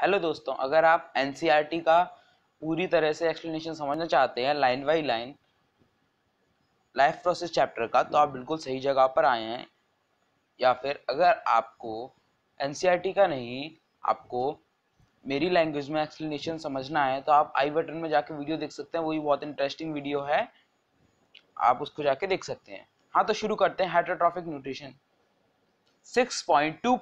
Hello दोस्तों अगर आप एन e का पूरी तरह से एक्सप्लेनेशन समझना चाहते हैं line by line life process chapter का तो आप बिल्कुल सही जगह पर आए हैं या फिर अगर आपको एन e का नहीं आपको मेरी लैंग्वेज में एक्सप्लेनेशन समझना है तो आप आई बटन में जाके वीडियो देख सकते हैं वही बहुत इंटरेस्टिंग वीडियो है आप उसको जाके देख सकते हैं हाँ तो शुरू करते हैं hydrotrophic nutrition to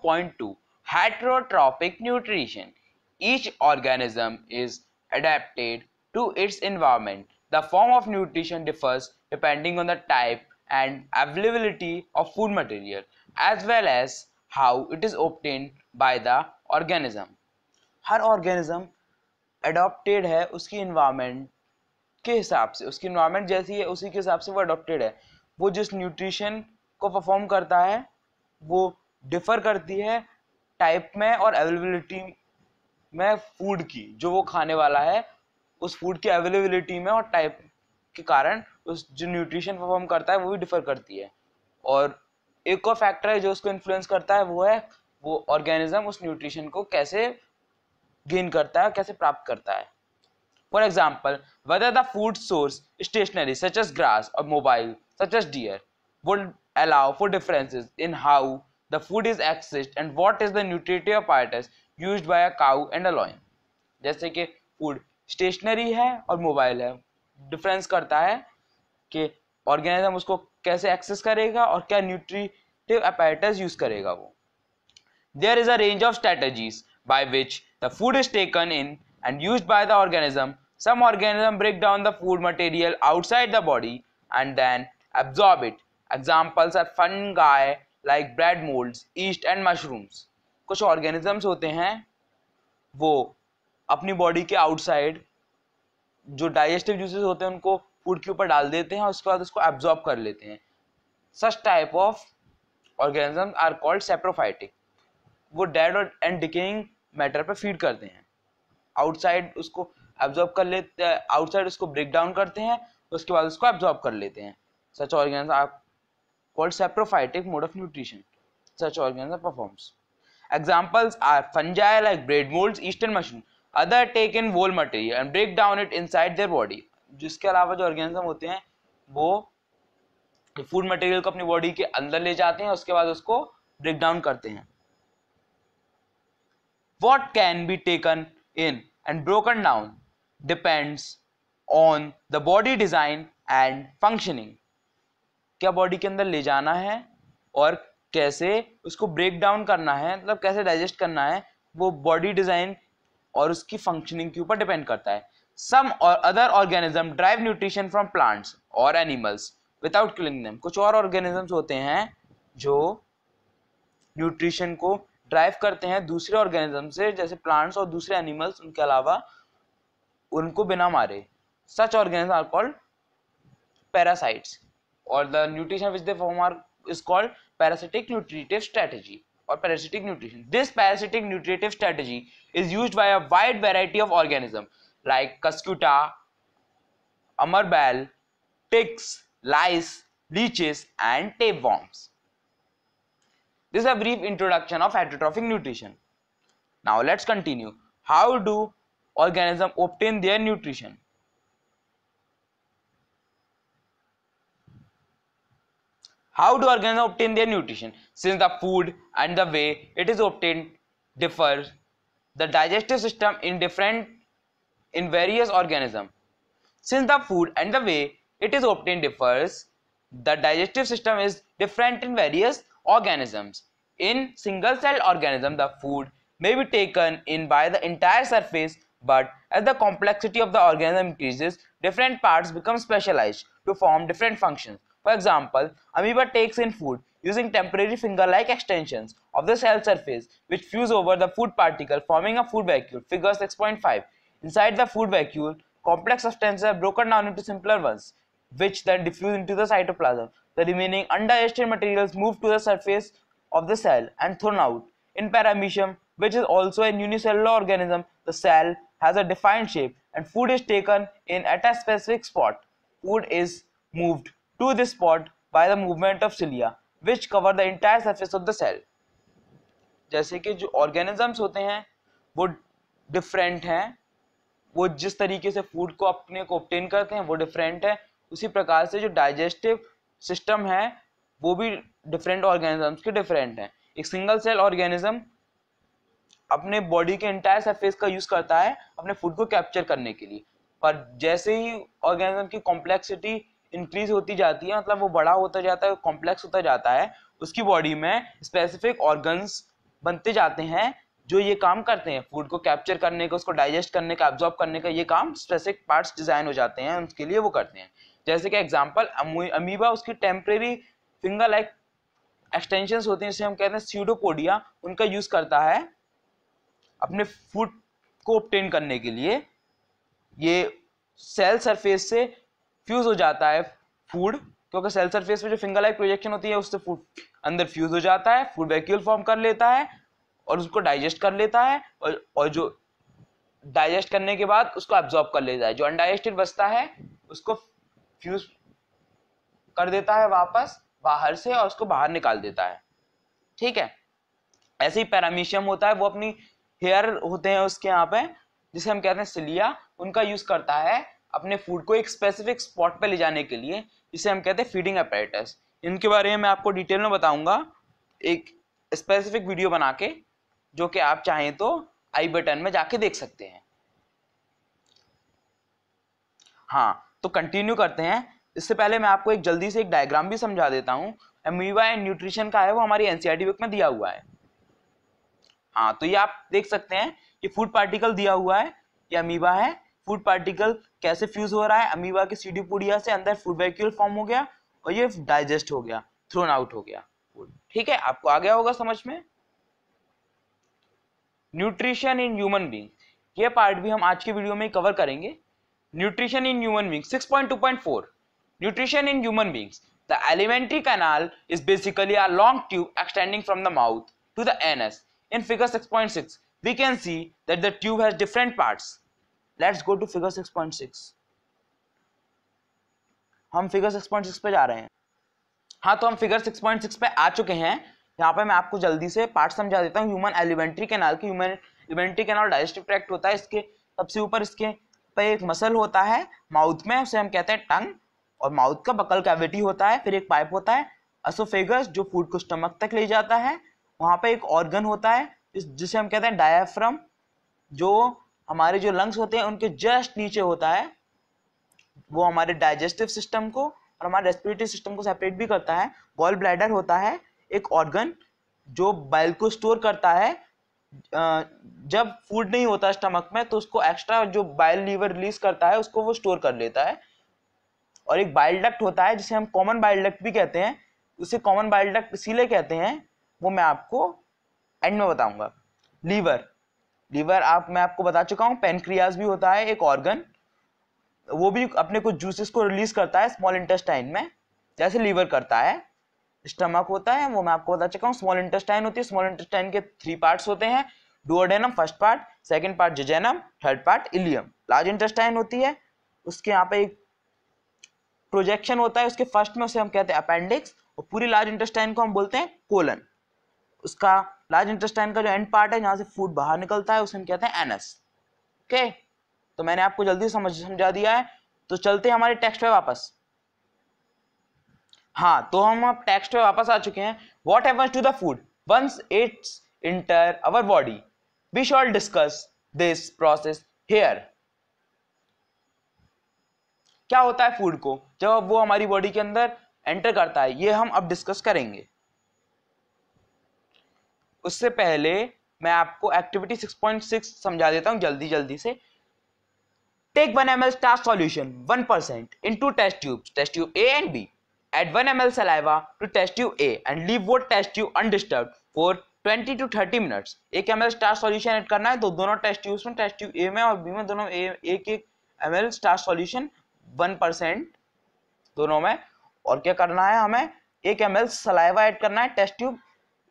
heterotrophic nutrition each organism is adapted to its environment. The form of nutrition differs depending on the type and availability of food material as well as how it is obtained by the organism. हर organism adopted है उसकी environment के हिसाब से उसकी environment जैसी है उसी के हिसाब से वो अडोप्टेड है वो जिस न्यूट्रिशन को परफॉर्म करता है वो डिफ़र करती है टाइप में और अवेलेबिलिटी में फूड की जो वो खाने वाला है उस फूड की अवेलेबिलिटी में और टाइप के कारण उस जो न्यूट्रिशन परफॉर्म करता है वो भी डिफर करती है और एक और फैक्टर है जो उसको इन्फ्लुएंस करता है वो है वो ऑर्गेनिज्म उस न्यूट्रिशन को कैसे गेन करता है कैसे प्राप्त करता है for example whether the food source stationary such as grass और mobile such as deer would allow for differences in how the food is accessed and what is the nutritive apparatus use by cow and alloy जैसे कि food stationery है और mobile है difference करता है कि organism उसको कैसे एक्सेस करेगा और क्या न्यूट्रिटिव अपैरेटस यूज करेगा वो there is a range of strategies by which the food is taken in and use by the organism some organism break down the food material outside the body and then absorb it examples are fungi like bread mould yeast and mushrooms कुछ organisms होते हैं वो अपनी body के outside जो digestive juices होते हैं उनको फूड के ऊपर डाल देते हैं और उसके बाद उसको एब्जॉर्ब कर लेते हैं such type of organism are called saprophytic वो डेड और एंड डिकेइंग मैटर पर फीड करते हैं आउटसाइड उसको एब्जॉर्ब कर लेते हैं आउटसाइड उसको ब्रेक डाउन करते हैं उसके बाद उसको एब्जॉर्ब कर लेते हैं such organism are called saprophytic mode of nutrition such organism performs Examples are fungi like bread molds, eastern mushroom. Other take in whole material and break down it inside their body. जिसके अलावा जो organism होते हैं वो food material को अपनी body के अंदर ले जाते हैं उसके बाद उसको ब्रेक डाउन करते हैं what can be taken in and broken down depends on the body design and functioning क्या बॉडी के अंदर ले जाना है और कैसे उसको ब्रेक डाउन करना है मतलब कैसे डाइजेस्ट करना है वो बॉडी डिजाइन और उसकी फंक्शनिंग के ऊपर डिपेंड करता है सम और other organism derive nutrition from plants और एनिमल्स विदाउट किलिंग देम कुछ और ऑर्गेनिजम्स होते हैं जो न्यूट्रिशन को ड्राइव करते हैं दूसरे ऑर्गेनिज्म से जैसे प्लांट्स और दूसरे एनिमल्स उनके अलावा उनको बिना मारे such organism are called parasites और the nutrition which they form are is called parasitic nutritive strategy or parasitic nutrition. This parasitic nutritive strategy is used by a wide variety of organisms like Cuscuta, Amarbal, ticks, lice, leeches and tapeworms. This is a brief introduction of heterotrophic nutrition. Now let's continue. How do organisms obtain their nutrition? How do organisms obtain their nutrition? Since the food and the way it is obtained differs, the digestive system in different in various organisms. Since the food and the way it is obtained differs, the digestive system is different in various organisms. In single celled organism, the food may be taken in by the entire surface but as the complexity of the organism increases, different parts become specialized to form different functions. For example, amoeba takes in food using temporary finger-like extensions of the cell surface which fuse over the food particle forming a food vacuole figure 6.5. Inside the food vacuole, complex substances are broken down into simpler ones which then diffuse into the cytoplasm. The remaining undigested materials move to the surface of the cell and thrown out. In paramecium, which is also an unicellular organism, the cell has a defined shape and food is taken in at a specific spot. Food is moved to this spot by the movement of cilia which cover the entire surface of the cell जैसे कि जो organisms होते हैं वो different हैं वो जिस तरीके से फूड को अपने को ऑप्टेन करते हैं वो डिफरेंट है उसी प्रकार से जो डाइजेस्टिव सिस्टम है वो भी डिफरेंट ऑर्गेनिजम्स के डिफरेंट हैं एक सिंगल सेल ऑर्गेनिज्म अपने बॉडी के इंटायर सरफेस का यूज़ करता है अपने फूड को कैप्चर करने के लिए पर जैसे ही ऑर्गेनिज्म की कॉम्प्लेक्सिटी इंक्रीज होती जाती है मतलब वो बड़ा होता जाता है कॉम्प्लेक्स होता जाता है उसकी बॉडी में स्पेसिफिक ऑर्गन्स बनते जाते हैं जो ये काम करते हैं फूड को कैप्चर करने का उसको डाइजेस्ट करने का एब्जॉर्ब करने का ये काम स्पेसिफिक पार्ट्स डिजाइन हो जाते हैं उसके लिए वो करते हैं जैसे कि एग्जाम्पल अमीबा उसकी टेम्परेरी फिंगर लाइक एक्सटेंशन होती हैं जिसे हम कहते हैं सीडोपोडिया उनका यूज करता है अपने फूड को ऑप्टेन करने के लिए ये सेल सरफेस से फ्यूज हो जाता है फूड क्योंकि सेल सरफेस पे जो फिंगर लाइक प्रोजेक्शन होती है उससे फूड अंदर फ्यूज हो जाता है फूड वैक्यूल फॉर्म कर लेता है और उसको डाइजेस्ट कर लेता है और, और जो डाइजेस्ट करने के बाद उसको एब्जॉर्ब कर लेता है जो अनडाइजेस्टेड बचता है उसको फ्यूज कर देता है वापस बाहर से और उसको बाहर निकाल देता है ठीक है ऐसे ही पैरामीशियम होता है वो अपनी हेयर होते हैं उसके यहाँ पे जिसे हम कहते हैं सिलिया उनका यूज करता है अपने फूड को एक स्पेसिफिक स्पॉट पर ले जाने के लिए जिसे हम कहते हैं फीडिंग अपरेटस इनके बारे में मैं आपको डिटेल में बताऊंगा एक स्पेसिफिक वीडियो बना के जो कि आप चाहें तो आई बटन में जाके देख सकते हैं हाँ तो कंटिन्यू करते हैं इससे पहले मैं आपको एक जल्दी से एक डायग्राम भी समझा देता हूँ अमीवा एंड न्यूट्रिशन का है वो हमारी एनसीईआरटी बुक e में दिया हुआ है हाँ तो ये आप देख सकते हैं कि फूड पार्टिकल दिया हुआ है ये अमीवा है फूड पार्टिकल कैसे फ्यूज हो रहा है अमीबा के सीडीपोडिया से अंदर फूड फॉर्म हो गया और ये डाइजेस्ट हो गया थ्रोन आउट हो गया ठीक है आपको आ गया होगा समझ में न्यूट्रिशन इन ह्यूमन बींग ये पार्ट भी हम आज के वीडियो में कवर करेंगे nutrition in human being for nutrition in human beings the alimentary canal is basically a long tube extending from the mouth to the anus in figure six point six we can see that the tube has different parts let's go to figure 6.6 हम figure 6.6 पे जा रहे हैं हाँ तो हम figure 6.6 पे आ चुके हैं यहाँ पे मैं आपको जल्दी से पार्ट समझा देता हूँ ह्यूमन एलिमेंट्री कैनाल की human alimentary canal digestive tract होता है इसके सबसे ऊपर इसके पे एक मसल होता है माउथ में उसे हम कहते हैं टंग और माउथ का बकल कैविटी होता है फिर एक पाइप होता है असोफेगस जो फूड को स्टमक तक ले जाता है वहाँ पे एक ऑर्गन होता है जिसे हम कहते हैं डायाफ्रम जो हमारे जो लंग्स होते हैं उनके जस्ट नीचे होता है वो हमारे डाइजेस्टिव सिस्टम को और हमारे रेस्पिरेटरी सिस्टम को सेपरेट भी करता है बॉल ब्लैडर होता है एक ऑर्गन जो बाइल को स्टोर करता है जब फूड नहीं होता स्टमक में तो उसको एक्स्ट्रा जो बाइल लीवर रिलीज करता है उसको वो स्टोर कर लेता है और एक बाइल डक्ट होता है जिसे हम कॉमन बाइल डक्ट भी कहते हैं उसे कॉमन बाइल डक्ट इसीलिए कहते हैं वो मैं आपको एंड में बताऊंगा लीवर लीवर आप मैं आपको बता चुका हूँ पेनक्रियाज भी होता है एक ऑर्गन वो भी अपने कुछ जूसेस को रिलीज करता है स्मॉल इंटेस्टाइन में जैसे लीवर करता है स्टमक होता है वो मैं आपको बता चुका हूँ स्मॉल इंटेस्टाइन होती है स्मॉल इंटेस्टाइन के थ्री पार्ट्स होते हैं duodenum first part second part jejunum third part ileum large intestine होती है उसके यहाँ पे एक प्रोजेक्शन होता है उसके फर्स्ट में उसे हम कहते हैं अपेंडिक्स और पूरी लार्ज इंटेस्टाइन को हम बोलते हैं कोलन उसका लार्ज इंटेस्टाइन का जो एंड पार्ट है जहां से फूड बाहर निकलता है उसे हम कहते हैं एनस ओके तो मैंने आपको जल्दी समझ समझा दिया है तो चलते हैं हमारे टेक्स्ट पे वापस हाँ तो हम अब टेक्स्ट पे वापस आ चुके हैं what happens to the food once it's enter our body we shall discuss this process here क्या होता है फूड को जब वो हमारी बॉडी के अंदर एंटर करता है ये हम अब डिस्कस करेंगे उससे पहले मैं आपको एक्टिविटी 6.6 समझा देता हूँ जल्दी जल्दी से take one M L starch solution one percent into test tube test tube A and B one M L saliva to test tube A and leave वो test tube undisturb for 20 to 30 minutes एक M L starch solution add करना है तो दोनों test tube में test tube A में और B में दोनों ए, एक एक M L starch solution one percent दोनों में और क्या करना है हमें एक एम एल सलाइवा एड करना है टेस्ट ट्यूब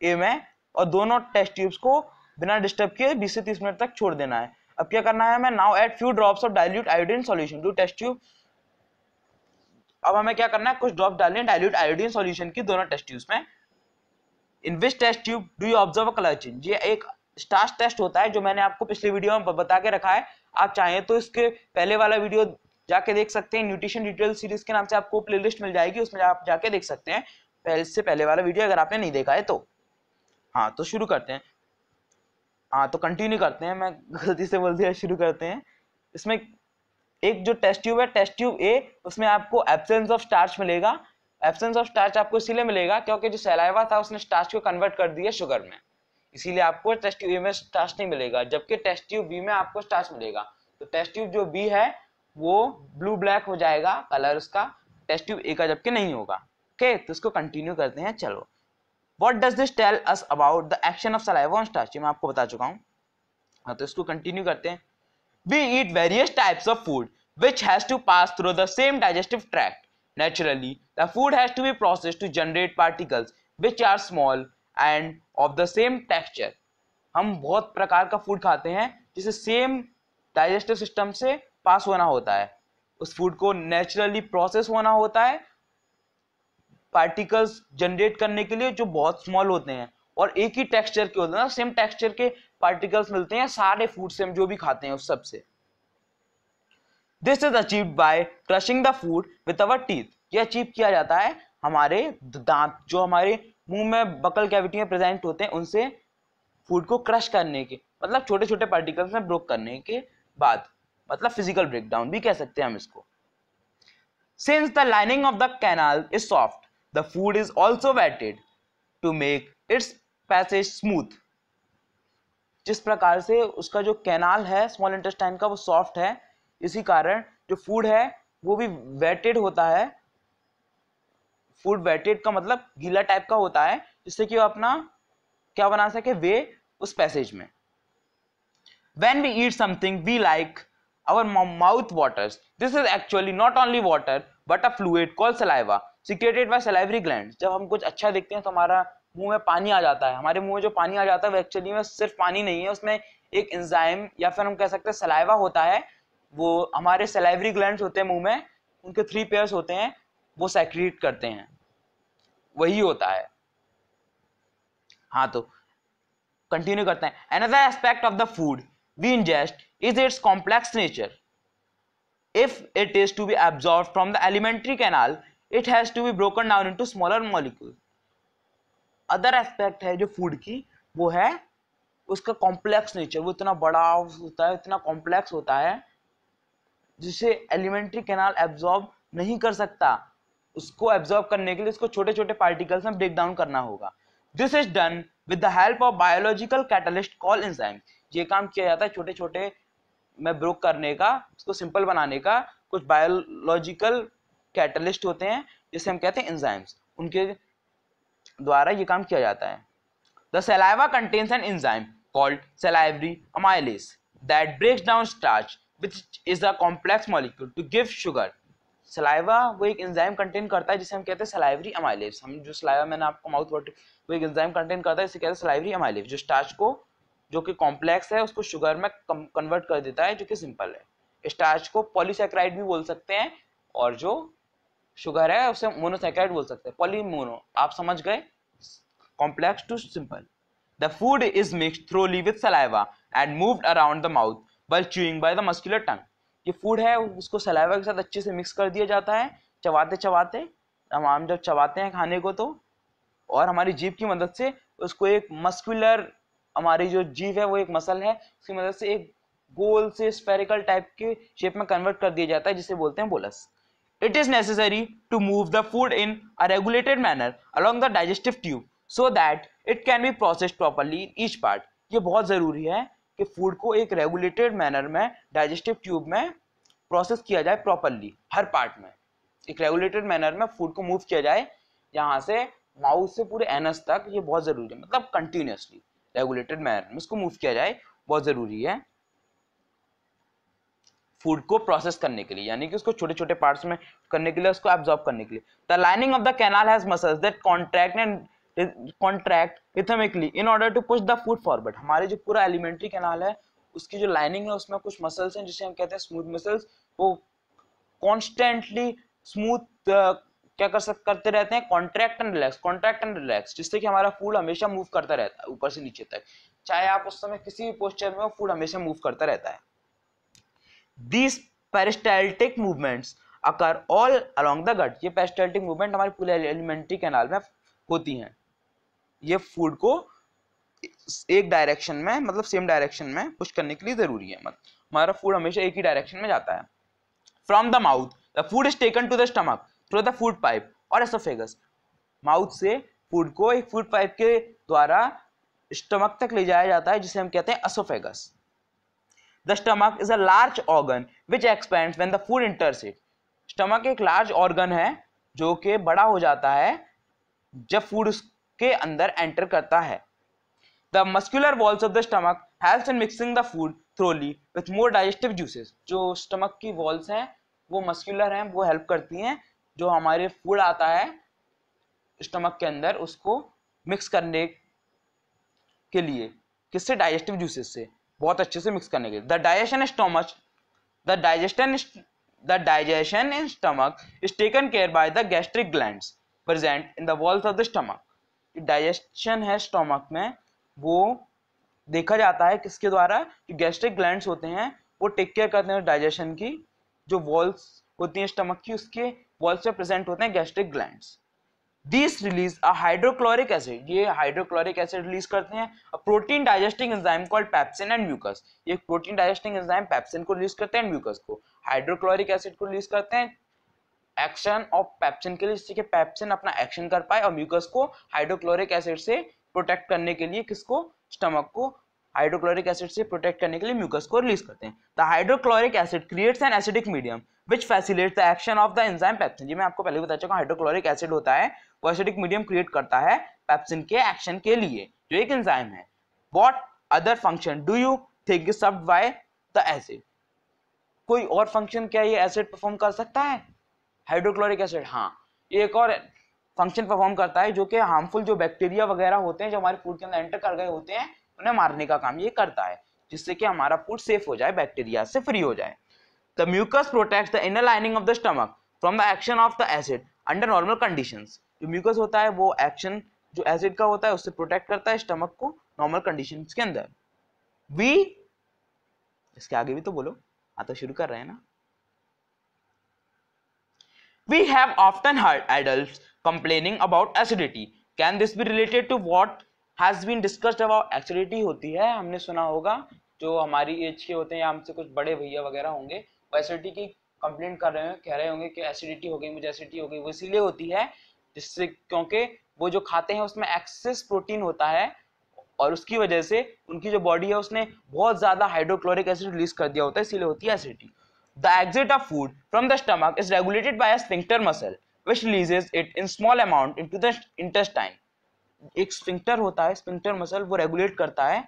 ए में और दोनों टेस्ट ट्यूब्स को बिना डिस्टर्ब किए 20 से 30 मिनट तक छोड़ देना है अब क्या करना है हमें now add few drops of dilute iodine solution to test tube अब हमें क्या करना है कुछ ड्रॉप डालने डायल्यूट आयोडीन सोल्यूशन की दोनों टेस्ट ट्यूब्स में in which test tube do you observe colour change ये एक स्टार्च टेस्ट होता है जो मैंने आपको पिछले वीडियो में बता के रखा है आप चाहें तो इसके पहले वाला वीडियो जाके देख सकते हैं न्यूट्रिशन डिटेल सीरीज के नाम से आपको प्लेलिस्ट मिल जाएगी उसमें आप जाके देख सकते हैं पहले से पहले वाला वीडियो अगर आपने नहीं देखा है तो हाँ तो शुरू करते हैं हाँ तो कंटिन्यू करते हैं मैं गलती से बोल दिया शुरू करते हैं इसमें एक जो टेस्ट ट्यूब है टेस्ट ट्यूब ए उसमें आपको एब्सेंस ऑफ स्टार्च मिलेगा एब्सेंस ऑफ स्टार्च आपको इसीलिए मिलेगा क्योंकि जो सेलाइवा था उसने स्टार्च को कन्वर्ट कर दिया शुगर में इसीलिए आपको टेस्ट ट्यूब ए में स्टार्च नहीं मिलेगा जबकि टेस्ट ट्यूब बी में आपको स्टार्च मिलेगा तो टेस्ट ट्यूब जो बी है वो ब्लू ब्लैक हो जाएगा कलर उसका टेस्ट ट्यूब ए का जबकि नहीं होगा ओके तो इसको कंटिन्यू करते हैं चलो what does this tell us about the action of saliva on starch मैं आपको बता चुका हूँ हाँ तो इसको कंटिन्यू करते हैं we eat various types of food which has to pass through the same digestive track naturally the food has to be process to generate particles which are small and of the same texture हम बहुत प्रकार का food खाते हैं जिसे same digestive system से पास होना होता है उस फूड को नेचुरली प्रोसेस होना होता है पार्टिकल्स जनरेट करने के लिए जो बहुत स्मॉल होते हैं और एक ही टेक्सचर के होते हैं सेम टेक्सचर के पार्टिकल्स मिलते हैं सारे फूड से हम जो भी खाते हैं उस सब से this is achieve by crushing the food with our teeth ये अचीव किया जाता है हमारे दांत जो हमारे मुंह में बकल कैविटी में प्रेजेंट होते हैं उनसे फूड को क्रश करने के मतलब छोटे छोटे पार्टिकल्स में ब्रोक करने के बाद मतलब फिजिकल ब्रेकडाउन भी कह सकते हैं हम इसको since the lining of the canal is soft the food is also wetted to make its passage smooth. जिस प्रकार से उसका जो कैनाल है स्मॉल इंटेस्टाइन का वो सॉफ्ट है इसी कारण जो फूड है वो भी वेटेड होता है फूड वेटेड का मतलब गीला टाइप का होता है जिससे कि वो अपना क्या बना सके वे उस पैसेज में when we eat something we like our mouth waters this is actually not only water but a fluid call saliva secreted by salivary gland जब हम कुछ अच्छा देखते हैं तो हमारा मुंह में पानी आ जाता है हमारे मुंह में जो पानी आ जाता है वो एक्चुअली में सिर्फ पानी नहीं है उसमें एक एंजाइम या फिर हम कह सकते हैं सलाइवा होता है वो हमारे सलाइवरी ग्लैंड होते हैं मुंह में उनके थ्री पेयर्स होते हैं वो सेक्रेट करते हैं वही होता है हाँ तो कंटिन्यू करते हैं another aspect of the food we ingest is its complex nature if it is to be absorb from the alimentary canal it has to be broken down into smaller molecule other aspect है जो food की वो है उसका complex nature वो इतना बड़ा होता है इतना कॉम्प्लेक्स होता है जिसे एलिमेंट्री कैनाल एब्जॉर्ब नहीं कर सकता उसको एब्जॉर्ब करने के लिए उसको छोटे छोटे पार्टिकल्स में ब्रेक डाउन करना होगा this is done with the help of biological catalyst call enzyme ये काम किया जाता है छोटे छोटे में ब्रोक करने का उसको सिंपल बनाने का कुछ बायोलॉजिकल कैटलिस्ट होते हैं जिसे हम कहते हैं एंजाइम्स उनके द्वारा ये काम किया जाता है the saliva contains an enzyme called salivary amylase that breaks down starch which is a complex molecule to give sugar saliva वो एक एंजाइम कंटेन करता है जिसे हम कहते हैं सलाइवरी अमाइलेज हम जो सलाइवा मैंने आपको माउथ वाटर वो एक एंजाइम कंटेन करता है जिसे कहते हैं सलाइवरी अमाइलेज जो स्टार्च को जो कि कॉम्प्लेक्स है उसको शुगर में कन्वर्ट कर देता है जो कि सिंपल है स्टार्च को पॉलीसेक्राइड भी बोल सकते हैं और जो शुगर है उसे मोनोसेक्राइड बोल सकते हैं पॉलीमोनो आप समझ गए complex to simple the food is mixed thoroughly with saliva and moved around the mouth by chewing by the muscular tongue ये फूड है उसको सलाइवा के साथ अच्छे से मिक्स कर दिया जाता है चबाते चबाते हम आम जब चबाते हैं खाने को तो और हमारी जीभ की मदद से उसको एक मस्कुलर हमारी जो जीभ है वो एक मसल है उसकी मदद से एक गोल से स्पेरिकल टाइप के शेप में कन्वर्ट कर दिया जाता है जिसे बोलते हैं bolus it is necessary to move the food in a regulated manner along the digestive tube so that it can be process properly in each part ये बहुत ज़रूरी है कि फूड को एक रेगुलेटेड मैनर में डाइजेस्टिव ट्यूब में process किया जाए प्रॉपरली हर पार्ट में एक रेगुलेटेड मैनर में फूड को मूव किया जाए यहाँ से माउथ से पूरे एनस तक ये बहुत ज़रूरी है मतलब कंटिन्यूसली रेगुलेटेड मैनर में इसको मूव किया जाए बहुत ज़रूरी है फूड को प्रोसेस करने के लिए यानी कि उसको छोटे छोटे पार्ट्स में करने के लिए उसको एब्जॉर्ब करने के लिए the lining of the canal has muscles that contract and contract rhythmically in order to push the food forward हमारे जो पूरा एलिमेंट्री कैनाल है उसकी जो लाइनिंग है उसमें कुछ मसल्स हैं जिसे हम कहते हैं स्मूथ मसल्स वो कॉन्स्टेंटली स्मूथ uh, क्या कर सक करते रहते हैं contract and relax contract and relax जिससे कि हमारा फूड हमेशा मूव करता रहता है ऊपर से नीचे तक चाहे आप उस समय किसी भी पोस्चर में फूड हमेशा मूव करता रहता है these peristaltic movements occur all along the gut ये पेरिस्टाइल्टिक मूवमेंट हमारे पूरे एलिमेंट्री कैनाल में होती हैं ये फूड को एक डायरेक्शन में मतलब सेम डायरेक्शन में पुश करने के लिए ज़रूरी है मतलब हमारा फूड हमेशा एक ही डायरेक्शन में जाता है from the mouth the food is taken to the stomach through the food pipe और एसोफेगस माउथ से फूड को एक फूड पाइप के द्वारा स्टमक तक ले जाया जाता है जिसे हम कहते हैं oesophagus the stomach is a large organ which expand when the food enters it. Stomach एक लार्ज ऑर्गन है जो कि बड़ा हो जाता है जब फूड उसके अंदर एंटर करता है the muscular walls of the stomach help in mixing the food thoroughly with more digestive juices जो स्टमक की वॉल्स हैं वो मस्कुलर हैं वो हेल्प करती हैं जो हमारे फूड आता है स्टमक के अंदर उसको मिक्स करने के लिए किससे डाइजेस्टिव जूसेस से बहुत अच्छे से मिक्स करने के लिए the digestion stomach the digestion the digestion in stomach is taken care by the gastric gland present in the walls of the stomach digestion है स्टमक में वो देखा जाता है किसके द्वारा जो गैस्ट्रिक ग्लैंड होते हैं वो टेक केयर करते हैं डाइजेशन की जो वॉल्स होती हैं स्टमक की उसके वॉल्स में प्रेजेंट होते हैं gastric glands this release a hydrochloric acid ये हाइड्रोक्लोरिक एसिड रिलीज करते हैं protein digesting enzyme called pepsin and mucus ये प्रोटीन डाइजेस्टिंग एंजाइम पैप्सिन को रिलीज करते हैं म्यूकस को हाइड्रोक्लोरिक एसिड को रिलीज करते हैं एक्शन ऑफ पैप्सिन के लिए जिससे कि पैप्सिन अपना एक्शन कर पाए और म्यूकस को हाइड्रोक्लोरिक एसिड से प्रोटेक्ट करने के लिए किसको स्टमक को हाइड्रोक्लोरिक एसिड से प्रोटेक्ट करने के लिए म्यूकस को रिलीज करते हैं the hydrochloric acid creates an acidic medium which facilitate the action of the enzyme pepsin जी मैं आपको पहले बता चुका हूँ हाइड्रोक्लोरिक एसिड होता है पॉसिटिक मीडियम क्रिएट करता है पेप्सिन के एक्शन के लिए जो एक एंजाइम है what other function do you think serve by the acid कोई और फंक्शन क्या ये एसिड परफॉर्म कर सकता है हाइड्रोक्लोरिक एसिड हाँ एक और फंक्शन परफॉर्म करता है जो कि हार्मफुल जो बैक्टीरिया वगैरह होते हैं जो हमारे फूड के अंदर एंटर कर गए होते हैं उन्हें मारने का काम ये करता है जिससे कि हमारा फूड सेफ हो जाए बैक्टीरिया से फ्री हो जाए the mucus protect the inner lining of the stomach from the action of the acid under normal conditions जो म्यूकस होता है वो एक्शन जो एसिड का होता है उससे प्रोटेक्ट करता है स्टमक को नॉर्मल कंडीशन के अंदर वी इसके आगे भी तो बोलो आता हाँ तो शुरू कर रहे हैं ना we have often heard adult complaining about acidity can this be related to what has been discussed about acidity होती है हमने सुना होगा जो हमारी एज के होते हैं या हमसे कुछ बड़े भैया वगैरह होंगे वो एसिडिटी की कंप्लेंट कर रहे हैं कह रहे होंगे कि एसिडिटी हो गई मुझे एसिडिटी हो गई वो इसीलिए होती है जिससे क्योंकि वो जो खाते हैं उसमें एक्सेस प्रोटीन होता है और उसकी वजह से उनकी जो बॉडी है उसने बहुत ज़्यादा हाइड्रोक्लोरिक एसिड रिलीज कर दिया होता है इसीलिए होती है acidity the exit of food from the stomach is regulated by a sphincter muscle which releases it in small amount into the intestine एक स्फिंक्टर होता है स्फिंक्टर मसल वो रेगुलेट करता है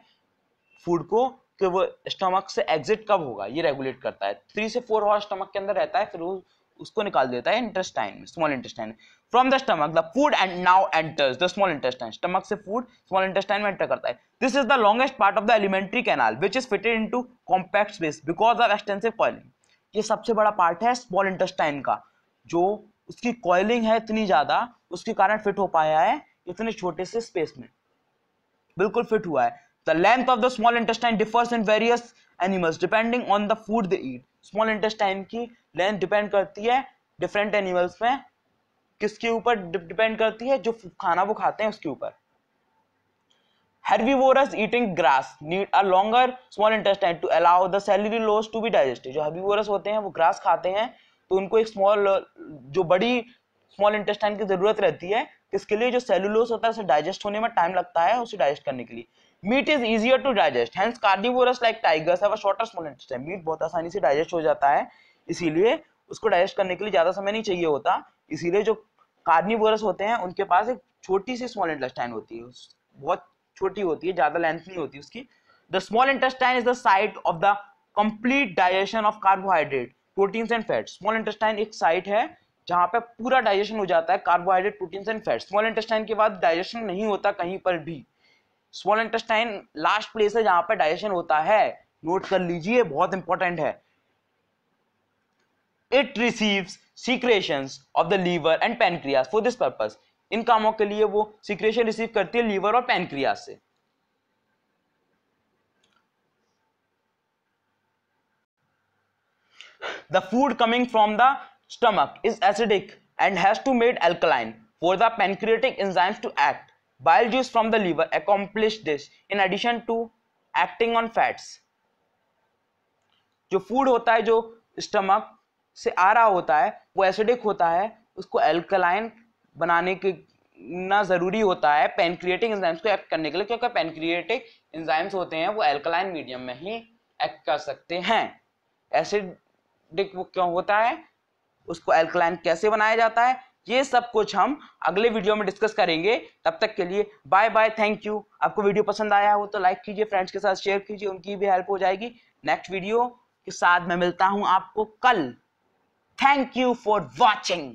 फूड को कि वो स्टमक से एग्जिट कब होगा ये रेगुलेट करता है थ्री से फोर आवर स्टमक के अंदर रहता है फिर वो उसको निकाल देता है intestine small intestine from the stomach the food and now enters the small intestine stomach से फूड स्मॉल इंटेस्टाइन में एंटर करता है this is the longest part of the alimentary canal which is fitted into compact space because of extensive coiling ये सबसे बड़ा part है small intestine का जो उसकी कॉइलिंग है इतनी ज्यादा उसके कारण फिट हो पाया है इतने छोटे से स्पेस में बिल्कुल फिट हुआ है the length of the small intestine differs in various animals depending on the food they eat small intestine की लेंथ डिपेंड करती है डिफरेंट एनिमल्स में किसके ऊपर डिपेंड करती है जो खाना वो खाते हैं उसके ऊपर herbivores eating grass need a longer small intestine to allow the cellulose to be digested जो हर्बीवोरस होते हैं वो ग्रास खाते हैं तो उनको एक स्मॉल जो बड़ी स्मॉल इंटेस्टाइन की जरूरत रहती है इसके लिए जो सेलुलोस होता है उसे डाइजेस्ट होने में टाइम लगता है उसे डाइजेस्ट करने के लिए meat is easier to digest hence carnivores like tigers have a shorter small intestine meat बहुत आसानी से डाइजेस्ट हो जाता है इसीलिए उसको डाइजेस्ट करने के लिए ज्यादा समय नहीं चाहिए होता इसीलिए जो कार्निवोरस होते हैं उनके पास एक छोटी सी स्मॉल इंटेस्टाइन होती है बहुत छोटी होती है ज्यादा लेंथ नहीं होती उसकी the small intestine is the site of the complete digestion of carbohydrate proteins and fats small intestine एक साइट है जहां पे पूरा डाइजेशन हो जाता है carbohydrate proteins and fats small intestine के बाद डाइजेशन नहीं होता कहीं पर भी स्मॉल इंटेस्टाइन लास्ट प्लेस है जहां पर डाइजेशन होता है नोट कर लीजिए बहुत इंपॉर्टेंट है it receives secretions of the liver and pancreas for this purpose इन कामों के लिए वो सीक्रेशन रिसीव करती है लीवर और पेनक्रियास से the food coming from the stomach is acidic and has to made alkaline for the pancreatic enzymes to act Bile juice from the liver accomplish this in addition to acting on fats. जो food होता है जो stomach से आ रहा होता है वो acidic होता है उसको एल्कलाइन बनाने के ना ज़रूरी होता है पेनक्रिएटिक एंजाइम्स को एक्ट करने के लिए क्योंकि पेनक्रिएटिक एंजाइम्स होते हैं वो एल्कलाइन मीडियम में ही एक्ट कर सकते हैं एसिडिक वो क्यों होता है उसको एल्कलाइन कैसे बनाया जाता है ये सब कुछ हम अगले वीडियो में डिस्कस करेंगे तब तक के लिए बाय बाय थैंक यू आपको वीडियो पसंद आया हो तो लाइक कीजिए फ्रेंड्स के साथ शेयर कीजिए उनकी भी हेल्प हो जाएगी नेक्स्ट वीडियो के साथ मैं मिलता हूँ आपको कल थैंक यू फॉर वॉचिंग